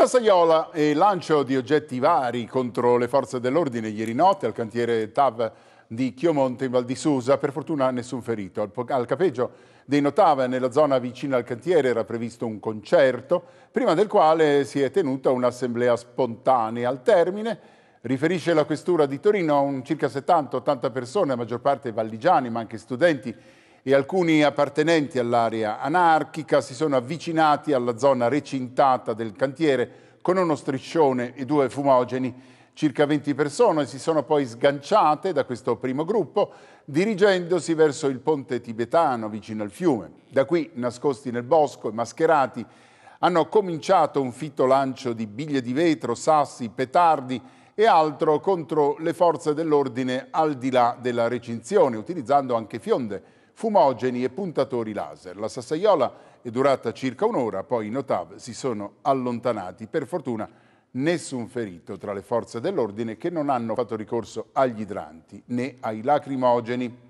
Sassaiola e lancio di oggetti vari contro le forze dell'ordine ieri notte al cantiere TAV di Chiomonte in Val di Susa, per fortuna nessun ferito. Al, capeggio dei Notava, nella zona vicina al cantiere, era previsto un concerto, prima del quale si è tenuta un'assemblea spontanea. Al termine, riferisce la Questura di Torino, a circa 70-80 persone, la maggior parte valligiani, ma anche studenti, e alcuni appartenenti all'area anarchica si sono avvicinati alla zona recintata del cantiere con uno striscione e due fumogeni. Circa 20 persone si sono poi sganciate da questo primo gruppo dirigendosi verso il ponte tibetano vicino al fiume. Da qui, nascosti nel bosco e mascherati, hanno cominciato un fitto lancio di biglie di vetro, sassi, petardi e altro contro le forze dell'ordine al di là della recinzione, utilizzando anche fionde fumogeni e puntatori laser. La sassaiola è durata circa un'ora, poi i Notav si sono allontanati. Per fortuna nessun ferito tra le forze dell'ordine che non hanno fatto ricorso agli idranti né ai lacrimogeni.